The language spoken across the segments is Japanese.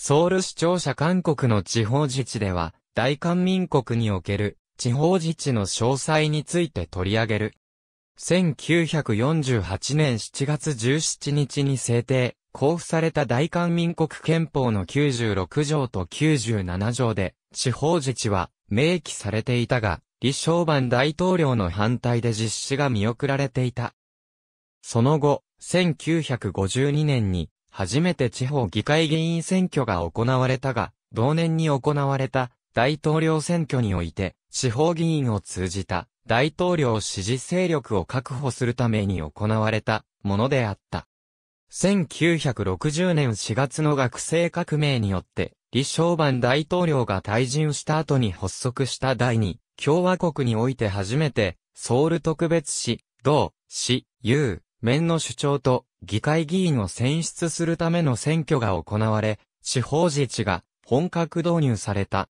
ソウル市庁舎韓国の地方自治では、大韓民国における地方自治の詳細について取り上げる。1948年7月17日に制定、交付された大韓民国憲法の96条と97条で、地方自治は明記されていたが、李承晩大統領の反対で実施が見送られていた。その後、1952年に初めて地方議会議員選挙が行われたが、同年に行われた大統領選挙において、地方議員を通じた大統領支持勢力を確保するために行われたものであった。1960年4月の学生革命によって、李承晩大統領が退陣した後に発足した第二共和国において初めて、ソウル特別市、同、市、有、面の首長と議会議員を選出するための選挙が行われ、地方自治が本格導入された。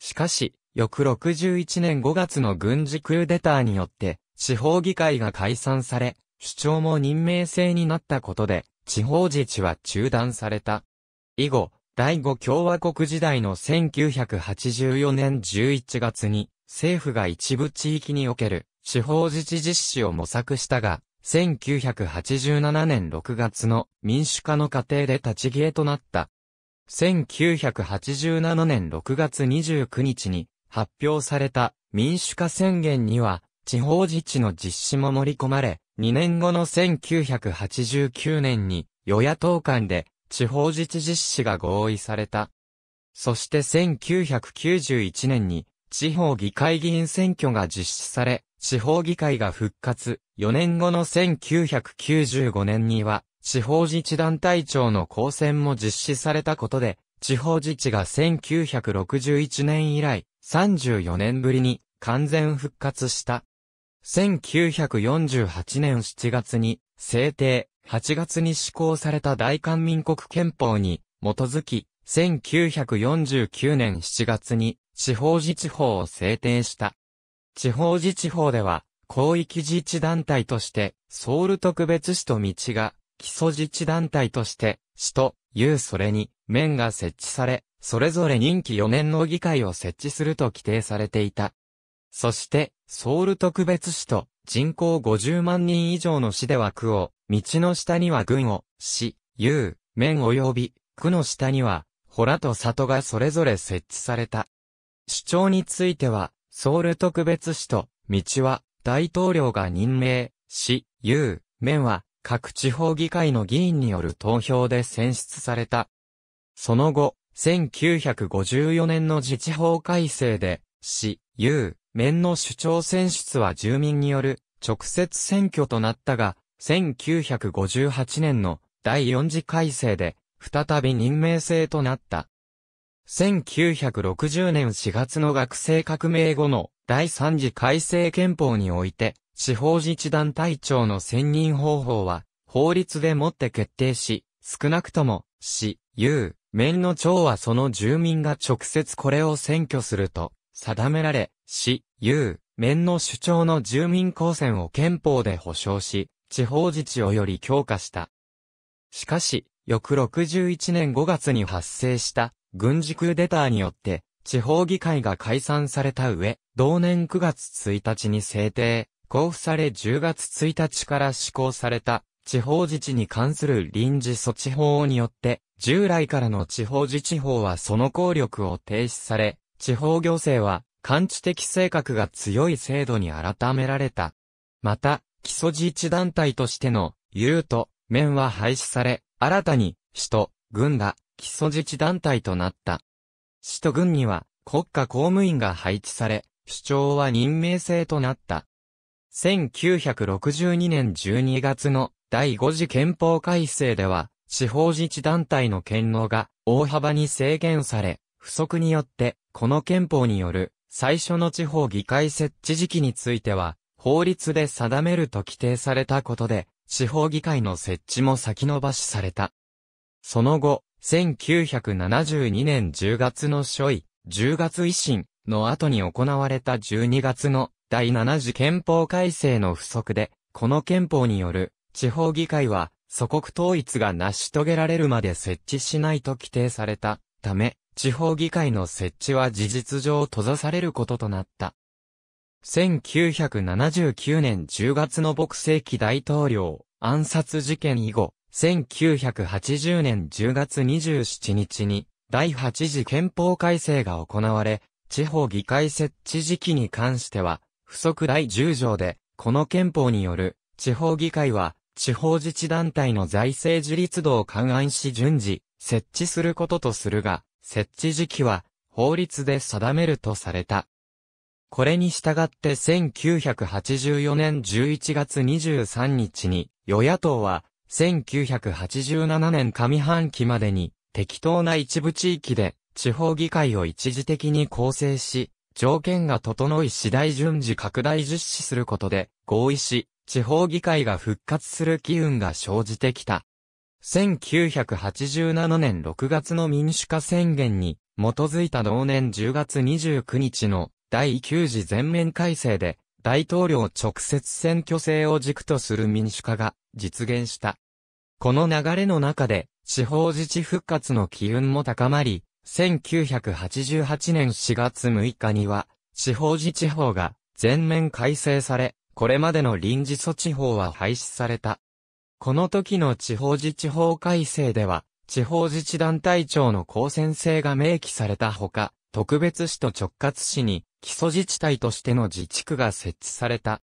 しかし、翌61年5月の軍事クーデターによって、地方議会が解散され、首長も任命制になったことで、地方自治は中断された。以後、第五共和国時代の1984年11月に、政府が一部地域における地方自治実施を模索したが、1987年6月の民主化の過程で立ち消えとなった。1987年6月29日に発表された民主化宣言には地方自治の実施も盛り込まれ、2年後の1989年に与野党間で地方自治実施が合意された。そして1991年に地方議会議員選挙が実施され、地方議会が復活。4年後の1995年には、地方自治団体長の公選も実施されたことで、地方自治が1961年以来、34年ぶりに完全復活した。1948年7月に制定、8月に施行された大韓民国憲法に基づき、1949年7月に地方自治法を制定した。地方自治法では、広域自治団体として、ソウル特別市と道が、基礎自治団体として、市と、いうそれに、面が設置され、それぞれ任期4年の議会を設置すると規定されていた。そして、ソウル特別市と、人口50万人以上の市では区を、道の下には郡を、市、有、面及び、区の下には、ラと里がそれぞれ設置された。主張については、ソウル特別市と、道は、大統領が任命、し、有、面は、各地方議会の議員による投票で選出された。その後、1954年の自治法改正で、市、有、面の首長選出は住民による直接選挙となったが、1958年の第4次改正で、再び任命制となった。1960年4月の学生革命後の第3次改正憲法において、地方自治団体長の選任方法は、法律でもって決定し、少なくとも、市、有、面の長はその住民が直接これを選挙すると、定められ、市、有、面の主張の住民公選を憲法で保障し、地方自治をより強化した。しかし、翌61年5月に発生した軍事クーデターによって、地方議会が解散された上、同年9月1日に制定、交付され10月1日から施行された地方自治に関する臨時措置法によって、従来からの地方自治法はその効力を停止され、地方行政は感知的性格が強い制度に改められた。また、基礎自治団体としての、言うと、面は廃止され、新たに、市と、軍が、基礎自治団体となった。市と軍には、国家公務員が配置され、主張は任命制となった。1962年12月の第5次憲法改正では、地方自治団体の権能が大幅に制限され、不足によって、この憲法による最初の地方議会設置時期については、法律で定めると規定されたことで、地方議会の設置も先延ばしされた。その後、1972年10月の初位、10月維新、の後に行われた12月の第7次憲法改正の不足で、この憲法による地方議会は祖国統一が成し遂げられるまで設置しないと規定されたため、地方議会の設置は事実上閉ざされることとなった。1979年10月の牧世紀大統領暗殺事件以後、1980年10月27日に第8次憲法改正が行われ、地方議会設置時期に関しては、不足第10条で、この憲法による、地方議会は、地方自治団体の財政自立度を勘案し順次、設置することとするが、設置時期は、法律で定めるとされた。これに従って1984年11月23日に、与野党は、1987年上半期までに、適当な一部地域で、地方議会を一時的に構成し、条件が整い次第順次拡大実施することで合意し、地方議会が復活する機運が生じてきた。1987年6月の民主化宣言に基づいた同年10月29日の第9次全面改正で大統領直接選挙制を軸とする民主化が実現した。この流れの中で地方自治復活の機運も高まり、1988年4月6日には、地方自治法が全面改正され、これまでの臨時措置法は廃止された。この時の地方自治法改正では、地方自治団体長の公選制が明記されたほか、特別市と直轄市に基礎自治体としての自治区が設置された。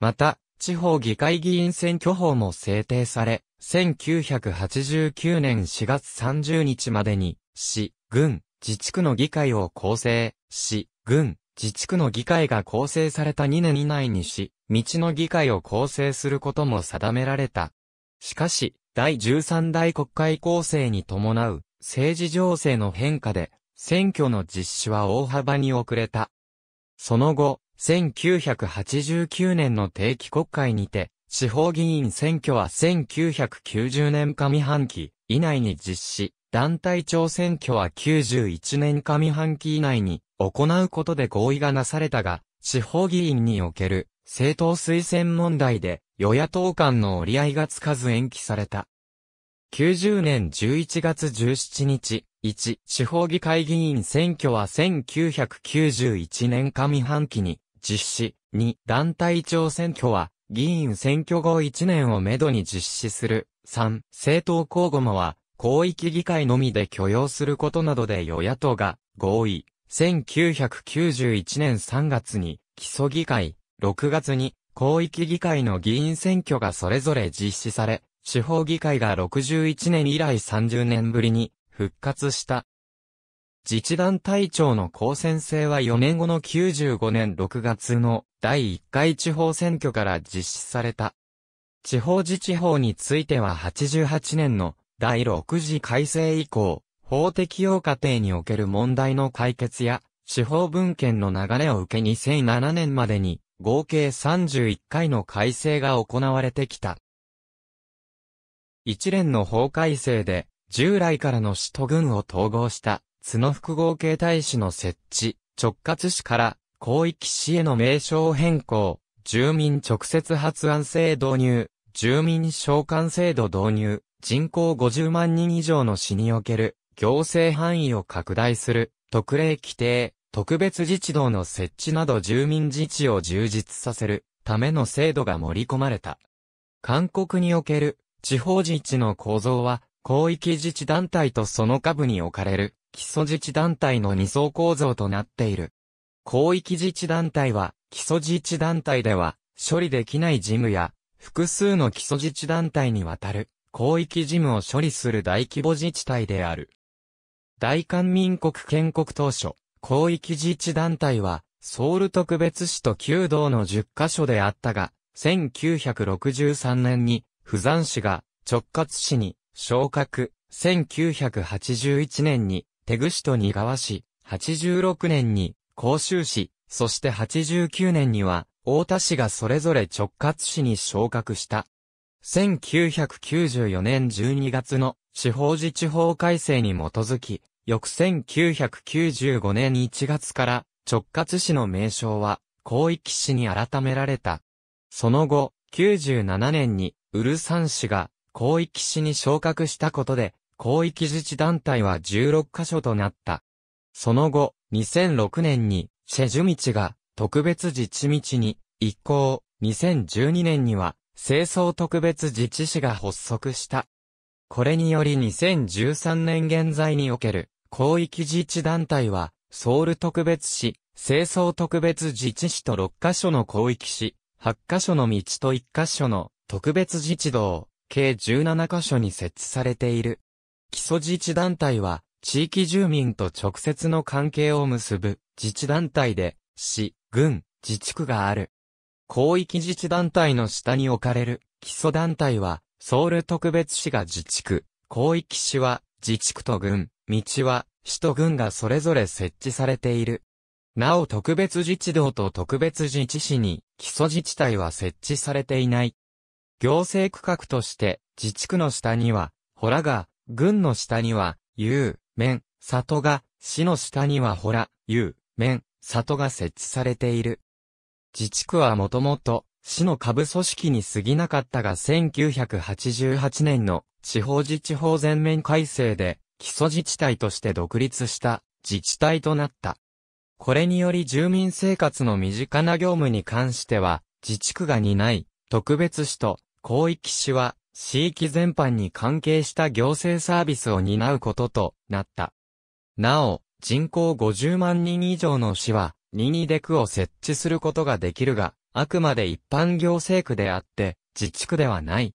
また、地方議会議員選挙法も制定され、1989年4月30日までに市、郡、自治区の議会を構成、市、郡、自治区の議会が構成された2年以内にし、道の議会を構成することも定められた。しかし、第13代国会構成に伴う政治情勢の変化で、選挙の実施は大幅に遅れた。その後、1989年の定期国会にて、地方議員選挙は1990年上半期以内に実施。団体長選挙は91年上半期以内に行うことで合意がなされたが、地方議員における政党推薦問題で与野党間の折り合いがつかず延期された。90年11月17日、1、地方議会議員選挙は1991年上半期に実施、2、団体長選挙は議員選挙後1年をめどに実施する、3、政党候補もは広域議会のみで許容することなどで与野党が合意、1991年3月に基礎議会、6月に広域議会の議員選挙がそれぞれ実施され、地方議会が61年以来30年ぶりに復活した。自治団体長の公選制は4年後の95年6月の第1回地方選挙から実施された。地方自治法については88年の第6次改正以降、法適用過程における問題の解決や、司法文献の流れを受け2007年までに、合計31回の改正が行われてきた。一連の法改正で、従来からの使徒軍を統合した、角複合形態市の設置、直轄市から広域市への名称変更、住民直接発案制導入、住民召喚制度導入、人口50万人以上の市における行政範囲を拡大する特例規定、特別自治道の設置など住民自治を充実させるための制度が盛り込まれた。韓国における地方自治の構造は広域自治団体とその下部に置かれる基礎自治団体の二層構造となっている。広域自治団体は基礎自治団体では処理できない事務や複数の基礎自治団体にわたる広域事務を処理する大規模自治体である。大韓民国建国当初、広域自治団体は、ソウル特別市と旧道の10カ所であったが、1963年に、釜山市が直轄市に昇格、1981年に、手具市と仁川市、86年に、甲州市、そして89年には、大田市がそれぞれ直轄市に昇格した。1994年12月の司法自治法改正に基づき、翌1995年1月から直轄市の名称は広域市に改められた。その後、97年にウルサン市が広域市に昇格したことで、広域自治団体は16カ所となった。その後、2006年にシェジュ道が特別自治道に移行、2012年には清掃特別自治市が発足した。これにより2013年現在における広域自治団体は、ソウル特別市、清掃特別自治市と6カ所の広域市、8カ所の道と1カ所の特別自治道、計17カ所に設置されている。基礎自治団体は、地域住民と直接の関係を結ぶ自治団体で、市、郡、自治区がある。広域自治団体の下に置かれる基礎団体は、ソウル特別市が自治区、広域市は自治区と軍、道は市と軍がそれぞれ設置されている。なお特別自治道と特別自治市に基礎自治体は設置されていない。行政区画として自治区の下には、ホラが、軍の下には、有、面、里が、市の下にはホラ、有、面、里が設置されている。自治区はもともと、市の下部組織に過ぎなかったが1988年の地方自治法全面改正で基礎自治体として独立した自治体となった。これにより住民生活の身近な業務に関しては自治区が担い、特別市と広域市は地域全般に関係した行政サービスを担うこととなった。なお、人口50万人以上の市は任意で区を設置することができるが、あくまで一般行政区であって、自治区ではない。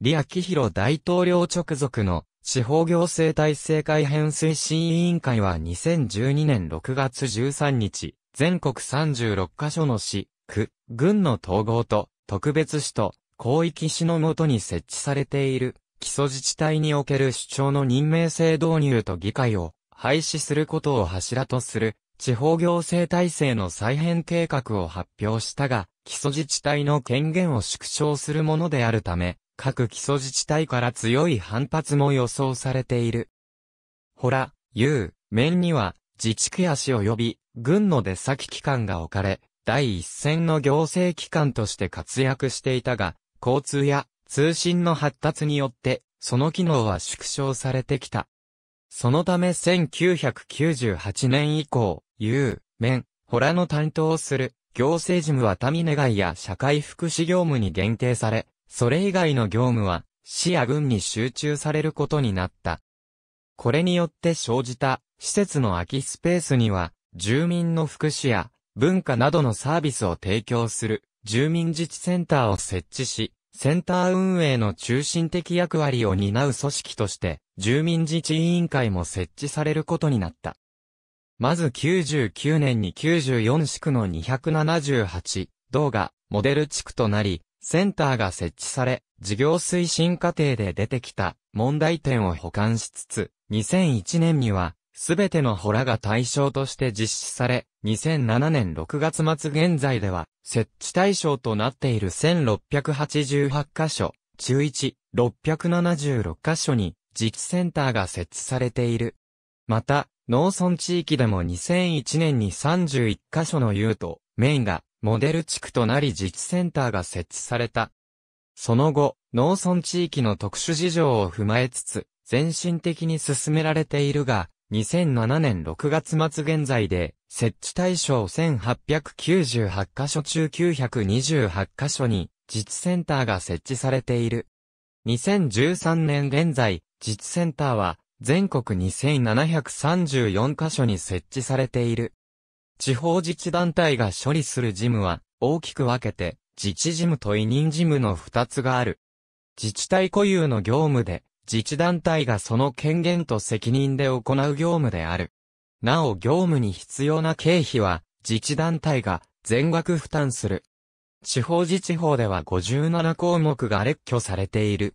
李明弘大統領直属の司法行政体制改変推進委員会は2012年6月13日、全国36カ所の市、区、郡の統合と特別市と広域市のもとに設置されている基礎自治体における主張の任命制導入と議会を廃止することを柱とする地方行政体制の再編計画を発表したが、基礎自治体の権限を縮小するものであるため、各基礎自治体から強い反発も予想されている。ほら、言う、面には、自治区や市及び、軍の出先機関が置かれ、第一線の行政機関として活躍していたが、交通や通信の発達によって、その機能は縮小されてきた。そのため1998年以降、有、面、ホラの担当をする行政事務は民願いや社会福祉業務に限定され、それ以外の業務は市や軍に集中されることになった。これによって生じた施設の空きスペースには、住民の福祉や文化などのサービスを提供する住民自治センターを設置し、センター運営の中心的役割を担う組織として住民自治委員会も設置されることになった。まず99年に94地区の278、道がモデル地区となり、センターが設置され、事業推進過程で出てきた問題点を補完しつつ、2001年には、すべてのホラが対象として実施され、2007年6月末現在では、設置対象となっている1688箇所、中1、676箇所に自治センターが設置されている。また、農村地域でも2001年に31カ所のユート、メインがモデル地区となり自治センターが設置された。その後、農村地域の特殊事情を踏まえつつ、全身的に進められているが、2007年6月末現在で、設置対象1898カ所中928カ所に、実センターが設置されている。2013年現在、実センターは全国2734カ所に設置されている。地方自治団体が処理する事務は大きく分けて自治事務と委任事務の2つがある。自治体固有の業務で自治団体がその権限と責任で行う業務である。なお業務に必要な経費は自治団体が全額負担する。地方自治法では57項目が列挙されている。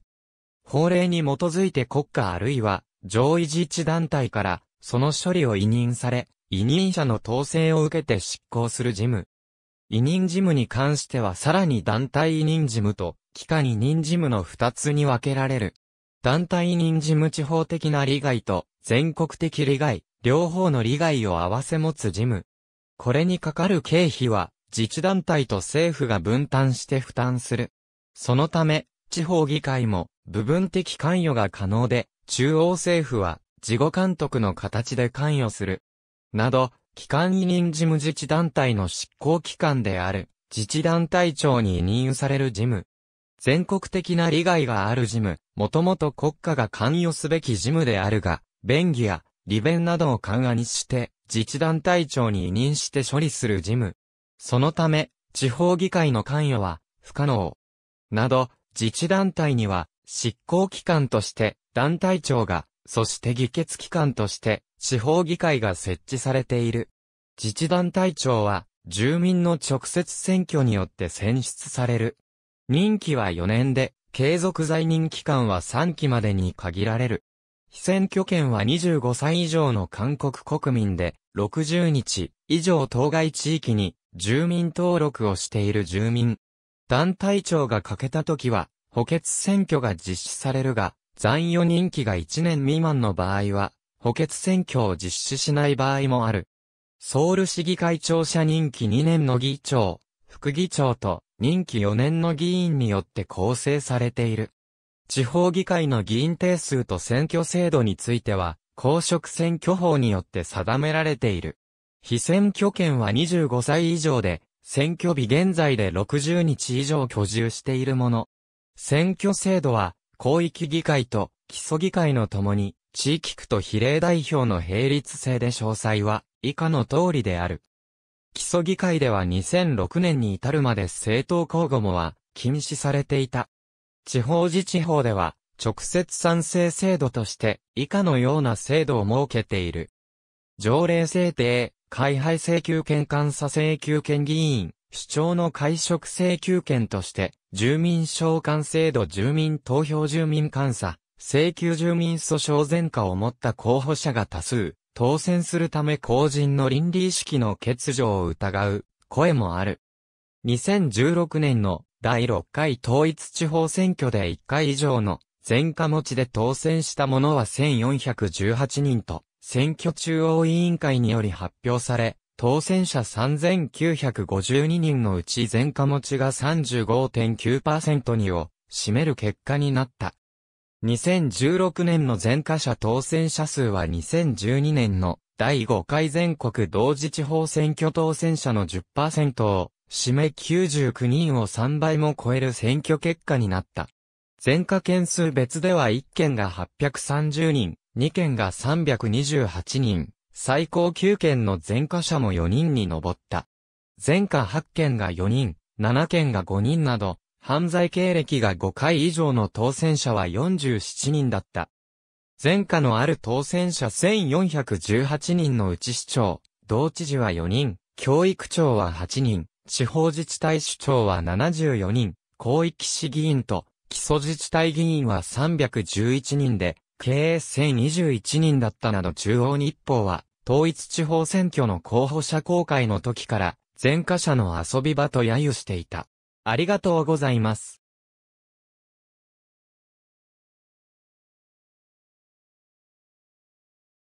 法令に基づいて国家あるいは上位自治団体からその処理を委任され、委任者の統制を受けて執行する事務。委任事務に関してはさらに団体委任事務と機関委任事務の二つに分けられる。団体委任事務地方的な利害と全国的利害、両方の利害を合わせ持つ事務。これにかかる経費は自治団体と政府が分担して負担する。そのため、地方議会も部分的関与が可能で、中央政府は事後監督の形で関与する。など、機関委任事務自治団体の執行機関である、自治団体長に委任される事務。全国的な利害がある事務、もともと国家が関与すべき事務であるが、便宜や利便などを緩和にして、自治団体長に委任して処理する事務。そのため、地方議会の関与は不可能。など、自治団体には執行機関として、団体長が、そして議決機関として、地方議会が設置されている。自治団体長は、住民の直接選挙によって選出される。任期は4年で、継続在任期間は3期までに限られる。被選挙権は25歳以上の韓国国民で、60日以上当該地域に住民登録をしている住民。団体長が欠けた時は、補欠選挙が実施されるが、残余任期が1年未満の場合は、補欠選挙を実施しない場合もある。ソウル市議会庁舎任期2年の議長、副議長と任期4年の議員によって構成されている。地方議会の議員定数と選挙制度については、公職選挙法によって定められている。非選挙権は25歳以上で、選挙日現在で60日以上居住しているもの。選挙制度は、広域議会と基礎議会のともに、地域区と比例代表の並立制で詳細は、以下の通りである。基礎議会では2006年に至るまで政党公募もは、禁止されていた。地方自治法では、直接賛成制度として、以下のような制度を設けている。条例制定、開廃請求権監査請求権議員、主張の会食請求権として、住民召喚制度住民投票住民監査、請求住民訴訟前科を持った候補者が多数、当選するため公人の倫理意識の欠如を疑う声もある。2016年の第6回統一地方選挙で1回以上の前科持ちで当選した者は1418人と選挙中央委員会により発表され、当選者3952人のうち全科持ちが35.9%にを占める結果になった。2016年の全科者当選者数は2012年の第5回全国同時地方選挙当選者の10%を占め99人を3倍も超える選挙結果になった。全科件数別では1件が830人、2件が328人、最高9件の前科者も4人に上った。前科8件が4人、7件が5人など、犯罪経歴が5回以上の当選者は47人だった。前科のある当選者1418人のうち市長、同知事は4人、教育長は8人、地方自治体首長は74人、広域市議員と基礎自治体議員は311人で、経営1021人だったなど中央日報は、統一地方選挙の候補者公開の時から、前科者の遊び場と揶揄していた。ありがとうございます。